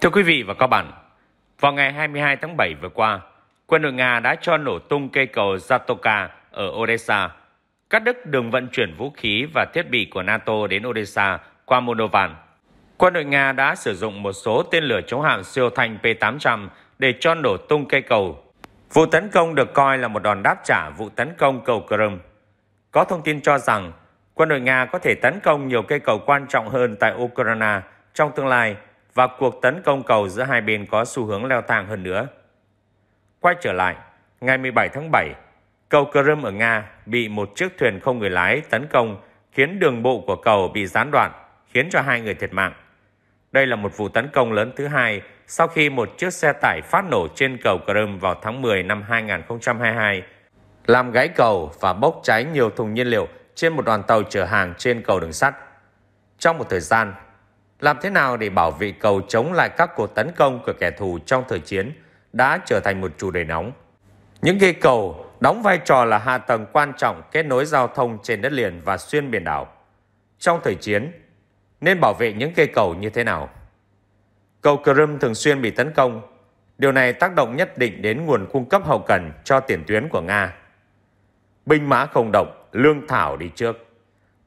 Thưa quý vị và các bạn, vào ngày 22 tháng 7 vừa qua, quân đội Nga đã cho nổ tung cây cầu Zatoka ở Odessa, cắt đứt đường vận chuyển vũ khí và thiết bị của NATO đến Odessa qua Moldovan. Quân đội Nga đã sử dụng một số tên lửa chống hạm siêu thanh P-800 để cho nổ tung cây cầu. Vụ tấn công được coi là một đòn đáp trả vụ tấn công cầu Crimea. Có thông tin cho rằng quân đội Nga có thể tấn công nhiều cây cầu quan trọng hơn tại Ukraine trong tương lai và cuộc tấn công cầu giữa hai bên có xu hướng leo thang hơn nữa. Quay trở lại, ngày 17 tháng 7, cầu Crimea ở Nga bị một chiếc thuyền không người lái tấn công khiến đường bộ của cầu bị gián đoạn, khiến cho hai người thiệt mạng. Đây là một vụ tấn công lớn thứ hai sau khi một chiếc xe tải phát nổ trên cầu Crimea vào tháng 10 năm 2022, làm gãy cầu và bốc cháy nhiều thùng nhiên liệu trên một đoàn tàu chở hàng trên cầu đường sắt. Trong một thời gian, làm thế nào để bảo vệ cầu chống lại các cuộc tấn công của kẻ thù trong thời chiến đã trở thành một chủ đề nóng. Những cây cầu đóng vai trò là hạ tầng quan trọng kết nối giao thông trên đất liền và xuyên biển đảo. Trong thời chiến, nên bảo vệ những cây cầu như thế nào? Cầu Crimea thường xuyên bị tấn công. Điều này tác động nhất định đến nguồn cung cấp hậu cần cho tiền tuyến của Nga. Binh mã không động, lương thảo đi trước.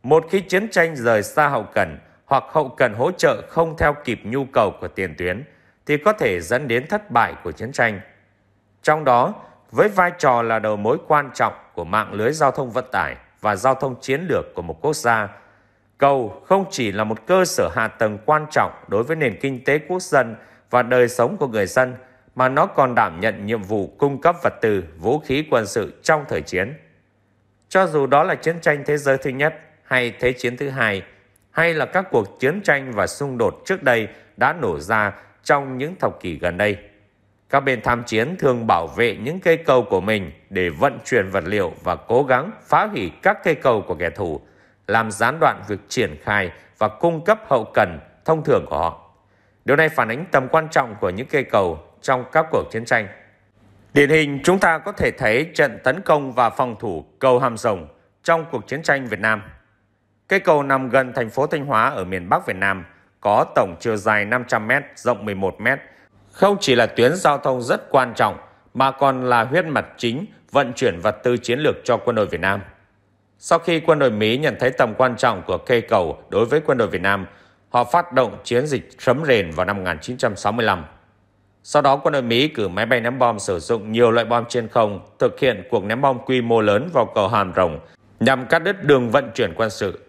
Một khi chiến tranh rời xa hậu cần, hoặc hậu cần hỗ trợ không theo kịp nhu cầu của tiền tuyến thì có thể dẫn đến thất bại của chiến tranh. Trong đó, với vai trò là đầu mối quan trọng của mạng lưới giao thông vận tải và giao thông chiến lược của một quốc gia, cầu không chỉ là một cơ sở hạ tầng quan trọng đối với nền kinh tế quốc dân và đời sống của người dân, mà nó còn đảm nhận nhiệm vụ cung cấp vật tư, vũ khí quân sự trong thời chiến. Cho dù đó là chiến tranh thế giới thứ nhất hay thế chiến thứ hai, hay là các cuộc chiến tranh và xung đột trước đây đã nổ ra trong những thập kỷ gần đây. Các bên tham chiến thường bảo vệ những cây cầu của mình để vận chuyển vật liệu và cố gắng phá hủy các cây cầu của kẻ thù, làm gián đoạn việc triển khai và cung cấp hậu cần thông thường của họ. Điều này phản ánh tầm quan trọng của những cây cầu trong các cuộc chiến tranh. Điển hình chúng ta có thể thấy trận tấn công và phòng thủ cầu Hàm Rồng trong cuộc chiến tranh Việt Nam Cây cầu nằm gần thành phố Thanh Hóa ở miền Bắc Việt Nam, có tổng chiều dài 500m, rộng 11m. Không chỉ là tuyến giao thông rất quan trọng, mà còn là huyết mạch chính vận chuyển vật tư chiến lược cho quân đội Việt Nam. Sau khi quân đội Mỹ nhận thấy tầm quan trọng của cây cầu đối với quân đội Việt Nam, họ phát động chiến dịch sấm rền vào năm 1965. Sau đó quân đội Mỹ cử máy bay ném bom sử dụng nhiều loại bom trên không thực hiện cuộc ném bom quy mô lớn vào cầu Hàm Rồng nhằm cắt đứt đường vận chuyển quân sự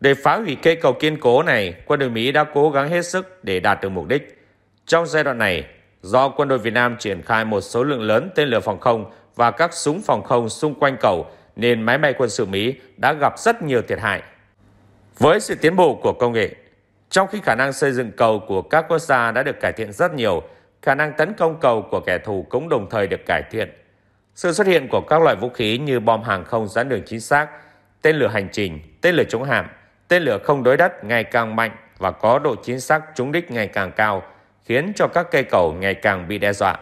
để phá hủy cây cầu kiên cố này, quân đội Mỹ đã cố gắng hết sức để đạt được mục đích. Trong giai đoạn này, do quân đội Việt Nam triển khai một số lượng lớn tên lửa phòng không và các súng phòng không xung quanh cầu, nên máy bay quân sự Mỹ đã gặp rất nhiều thiệt hại. Với sự tiến bộ của công nghệ, trong khi khả năng xây dựng cầu của các quốc gia đã được cải thiện rất nhiều, khả năng tấn công cầu của kẻ thù cũng đồng thời được cải thiện. Sự xuất hiện của các loại vũ khí như bom hàng không gián đường chính xác, tên lửa hành trình, tên lửa chống hạm Tên lửa không đối đất ngày càng mạnh và có độ chính xác trúng đích ngày càng cao, khiến cho các cây cầu ngày càng bị đe dọa.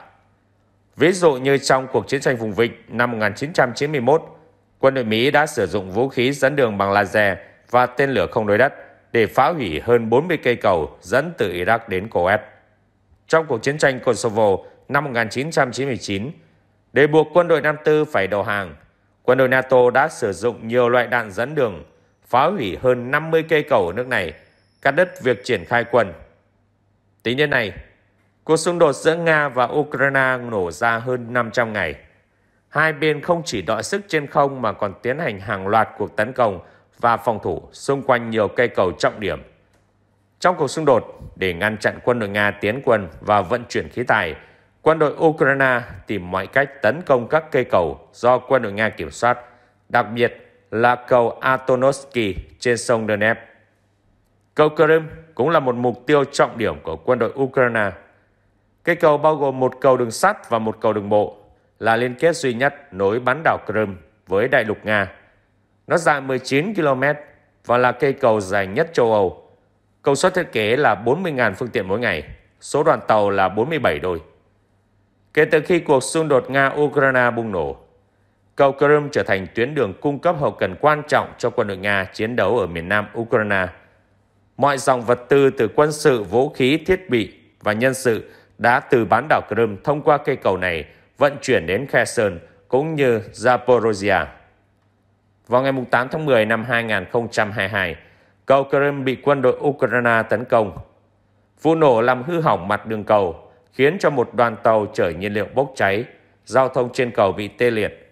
Ví dụ như trong cuộc chiến tranh vùng Vịnh năm 1991, quân đội Mỹ đã sử dụng vũ khí dẫn đường bằng laser và tên lửa không đối đất để phá hủy hơn 40 cây cầu dẫn từ Iraq đến Kuwait. Trong cuộc chiến tranh Kosovo năm 1999, để buộc quân đội Nam Tư phải đầu hàng, quân đội NATO đã sử dụng nhiều loại đạn dẫn đường phá hủy hơn 50 cây cầu ở nước này, cắt đứt việc triển khai quân. Tính đến nay, cuộc xung đột giữa Nga và Ukraine nổ ra hơn 500 ngày. Hai bên không chỉ đọi sức trên không mà còn tiến hành hàng loạt cuộc tấn công và phòng thủ xung quanh nhiều cây cầu trọng điểm. Trong cuộc xung đột, để ngăn chặn quân đội Nga tiến quân và vận chuyển khí tài, quân đội Ukraine tìm mọi cách tấn công các cây cầu do quân đội Nga kiểm soát, đặc biệt là cầu Antonovsky trên sông Dnep. Cầu Crimea cũng là một mục tiêu trọng điểm của quân đội Ukraine. Cây cầu bao gồm một cầu đường sắt và một cầu đường bộ, là liên kết duy nhất nối bán đảo Crimea với đại lục Nga. Nó dài 19 km và là cây cầu dài nhất châu Âu. Cầu suất thiết kế là 40.000 phương tiện mỗi ngày, số đoàn tàu là 47 đôi. Kể từ khi cuộc xung đột Nga-Ukraine bùng nổ, Cầu Crimea trở thành tuyến đường cung cấp hậu cần quan trọng cho quân đội Nga chiến đấu ở miền nam Ukraine. Mọi dòng vật tư từ quân sự, vũ khí, thiết bị và nhân sự đã từ bán đảo Crimea thông qua cây cầu này vận chuyển đến Kherson cũng như Zaporozhia. Vào ngày 8 tháng 10 năm 2022, cầu Crimea bị quân đội Ukraine tấn công. Vụ nổ làm hư hỏng mặt đường cầu, khiến cho một đoàn tàu chở nhiên liệu bốc cháy, giao thông trên cầu bị tê liệt,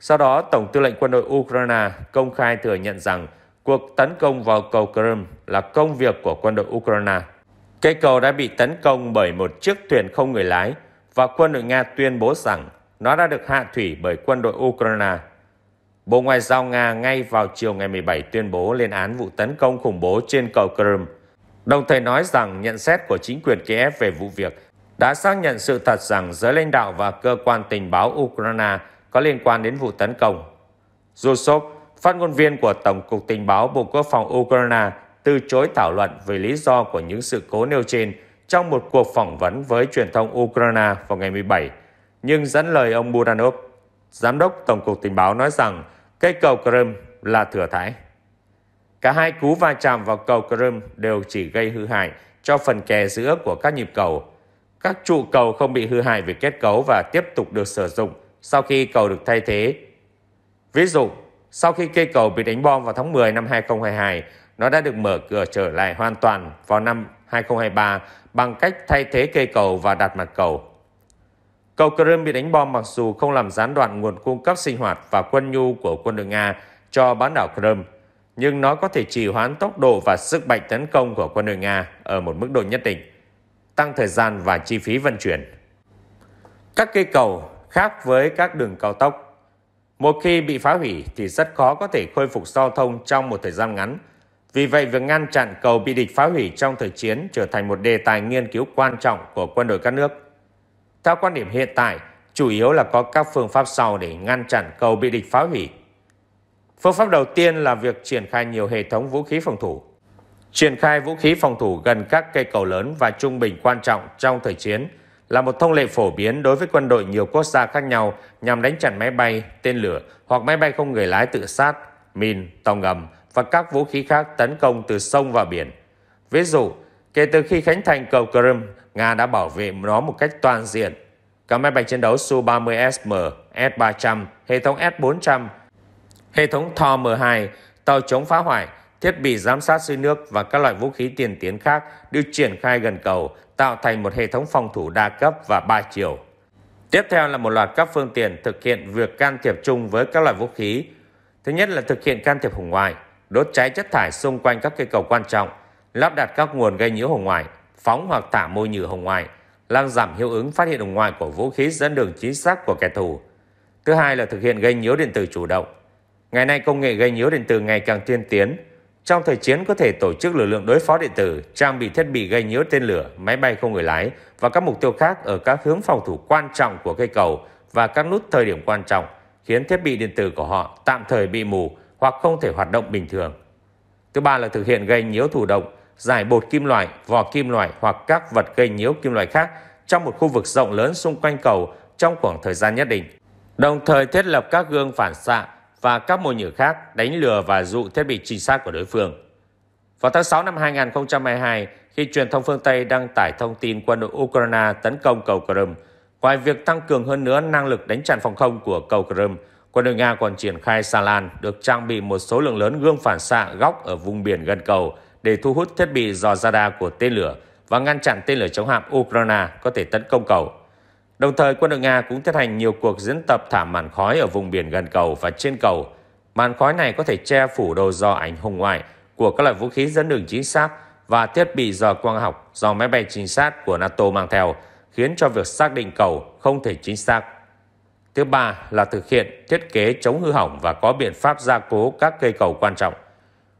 sau đó, Tổng tư lệnh quân đội Ukraine công khai thừa nhận rằng cuộc tấn công vào cầu Crimea là công việc của quân đội Ukraine. Cây cầu đã bị tấn công bởi một chiếc thuyền không người lái và quân đội Nga tuyên bố rằng nó đã được hạ thủy bởi quân đội Ukraine. Bộ Ngoại giao Nga ngay vào chiều ngày 17 tuyên bố lên án vụ tấn công khủng bố trên cầu Crimea, đồng thời nói rằng nhận xét của chính quyền Kiev về vụ việc đã xác nhận sự thật rằng giới lãnh đạo và cơ quan tình báo Ukraine có liên quan đến vụ tấn công. Rusov, phát ngôn viên của Tổng cục Tình báo Bộ Quốc phòng Ukraine, từ chối thảo luận về lý do của những sự cố nêu trên trong một cuộc phỏng vấn với truyền thông Ukraine vào ngày 17, nhưng dẫn lời ông Budanov, Giám đốc Tổng cục Tình báo nói rằng cây cầu Crimea là thừa thải. Cả hai cú va chạm vào cầu Crimea đều chỉ gây hư hại cho phần kè giữa của các nhịp cầu. Các trụ cầu không bị hư hại về kết cấu và tiếp tục được sử dụng – sau khi cầu được thay thế. Ví dụ, sau khi cây cầu bị đánh bom vào tháng 10 năm 2022, nó đã được mở cửa trở lại hoàn toàn vào năm 2023 bằng cách thay thế cây cầu và đặt mặt cầu. Cầu Crimea bị đánh bom mặc dù không làm gián đoạn nguồn cung cấp sinh hoạt và quân nhu của quân đội Nga cho bán đảo Crimea, nhưng nó có thể trì hoãn tốc độ và sức mạnh tấn công của quân đội Nga ở một mức độ nhất định, tăng thời gian và chi phí vận chuyển. Các cây cầu khác với các đường cao tốc. Một khi bị phá hủy thì rất khó có thể khôi phục giao thông trong một thời gian ngắn. Vì vậy, việc ngăn chặn cầu bị địch phá hủy trong thời chiến trở thành một đề tài nghiên cứu quan trọng của quân đội các nước. Theo quan điểm hiện tại, chủ yếu là có các phương pháp sau để ngăn chặn cầu bị địch phá hủy. Phương pháp đầu tiên là việc triển khai nhiều hệ thống vũ khí phòng thủ. Triển khai vũ khí phòng thủ gần các cây cầu lớn và trung bình quan trọng trong thời chiến – là một thông lệ phổ biến đối với quân đội nhiều quốc gia khác nhau nhằm đánh chặn máy bay, tên lửa hoặc máy bay không người lái tự sát, mìn, tàu ngầm và các vũ khí khác tấn công từ sông và biển. Ví dụ, kể từ khi khánh thành cầu Crimea, Nga đã bảo vệ nó một cách toàn diện. Các máy bay chiến đấu Su-30SM, S-300, hệ thống S-400, hệ thống THOR-M2, tàu chống phá hoại thiết bị giám sát suối nước và các loại vũ khí tiên tiến khác được triển khai gần cầu, tạo thành một hệ thống phòng thủ đa cấp và ba chiều. Tiếp theo là một loạt các phương tiện thực hiện việc can thiệp chung với các loại vũ khí. Thứ nhất là thực hiện can thiệp hồng ngoại, đốt cháy chất thải xung quanh các cây cầu quan trọng, lắp đặt các nguồn gây nhiễu hồng ngoại, phóng hoặc thả môi nhử hồng ngoại, làm giảm hiệu ứng phát hiện hồng ngoại của vũ khí dẫn đường chính xác của kẻ thù. Thứ hai là thực hiện gây nhiễu điện tử chủ động. Ngày nay công nghệ gây nhiễu điện tử ngày càng tiên tiến, trong thời chiến có thể tổ chức lực lượng đối phó điện tử, trang bị thiết bị gây nhiễu tên lửa, máy bay không người lái và các mục tiêu khác ở các hướng phòng thủ quan trọng của cây cầu và các nút thời điểm quan trọng, khiến thiết bị điện tử của họ tạm thời bị mù hoặc không thể hoạt động bình thường. Thứ ba là thực hiện gây nhiễu thủ động, giải bột kim loại, vỏ kim loại hoặc các vật gây nhiễu kim loại khác trong một khu vực rộng lớn xung quanh cầu trong khoảng thời gian nhất định. Đồng thời thiết lập các gương phản xạ và các mồi nhử khác đánh lừa và dụ thiết bị trinh sát của đối phương. Vào tháng 6 năm 2022, khi truyền thông phương Tây đăng tải thông tin quân đội Ukraine tấn công cầu Crimea, ngoài việc tăng cường hơn nữa năng lực đánh chặn phòng không của cầu Crimea, quân đội Nga còn triển khai xà lan được trang bị một số lượng lớn gương phản xạ góc ở vùng biển gần cầu để thu hút thiết bị dò radar của tên lửa và ngăn chặn tên lửa chống hạm Ukraine có thể tấn công cầu. Đồng thời quân đội Nga cũng tiến hành nhiều cuộc diễn tập thả màn khói ở vùng biển gần cầu và trên cầu. Màn khói này có thể che phủ đồ do ảnh hồng ngoại của các loại vũ khí dẫn đường chính xác và thiết bị dò quang học do máy bay trinh sát của NATO mang theo, khiến cho việc xác định cầu không thể chính xác. Thứ ba là thực hiện thiết kế chống hư hỏng và có biện pháp gia cố các cây cầu quan trọng.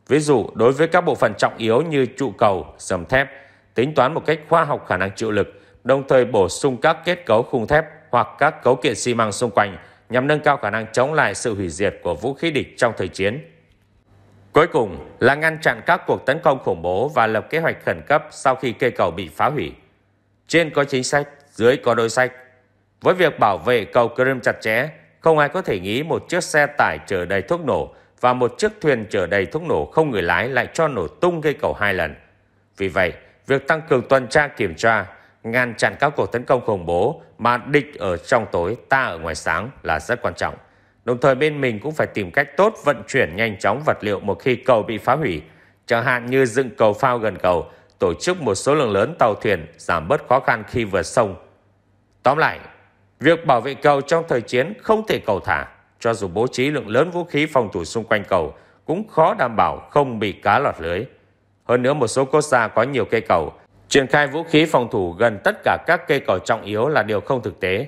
Ví dụ, đối với các bộ phận trọng yếu như trụ cầu, sầm thép, tính toán một cách khoa học khả năng chịu lực – đồng thời bổ sung các kết cấu khung thép hoặc các cấu kiện xi măng xung quanh nhằm nâng cao khả năng chống lại sự hủy diệt của vũ khí địch trong thời chiến. Cuối cùng là ngăn chặn các cuộc tấn công khủng bố và lập kế hoạch khẩn cấp sau khi cây cầu bị phá hủy. Trên có chính sách, dưới có đôi sách. Với việc bảo vệ cầu Crimea chặt chẽ, không ai có thể nghĩ một chiếc xe tải chở đầy thuốc nổ và một chiếc thuyền chở đầy thuốc nổ không người lái lại cho nổ tung cây cầu hai lần. Vì vậy, việc tăng cường tuần tra kiểm tra ngăn chặn các cuộc tấn công khủng bố mà địch ở trong tối, ta ở ngoài sáng là rất quan trọng. Đồng thời bên mình cũng phải tìm cách tốt vận chuyển nhanh chóng vật liệu một khi cầu bị phá hủy, chẳng hạn như dựng cầu phao gần cầu, tổ chức một số lượng lớn tàu thuyền giảm bớt khó khăn khi vượt sông. Tóm lại, việc bảo vệ cầu trong thời chiến không thể cầu thả, cho dù bố trí lượng lớn vũ khí phòng thủ xung quanh cầu cũng khó đảm bảo không bị cá lọt lưới. Hơn nữa một số quốc gia có nhiều cây cầu, Triển khai vũ khí phòng thủ gần tất cả các cây cầu trọng yếu là điều không thực tế.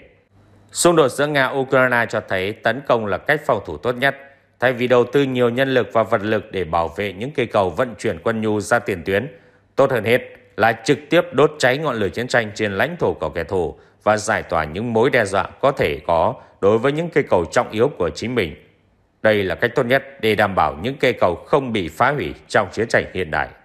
Xung đột giữa Nga-Ukraine cho thấy tấn công là cách phòng thủ tốt nhất, thay vì đầu tư nhiều nhân lực và vật lực để bảo vệ những cây cầu vận chuyển quân nhu ra tiền tuyến. Tốt hơn hết là trực tiếp đốt cháy ngọn lửa chiến tranh trên lãnh thổ của kẻ thù và giải tỏa những mối đe dọa có thể có đối với những cây cầu trọng yếu của chính mình. Đây là cách tốt nhất để đảm bảo những cây cầu không bị phá hủy trong chiến tranh hiện đại.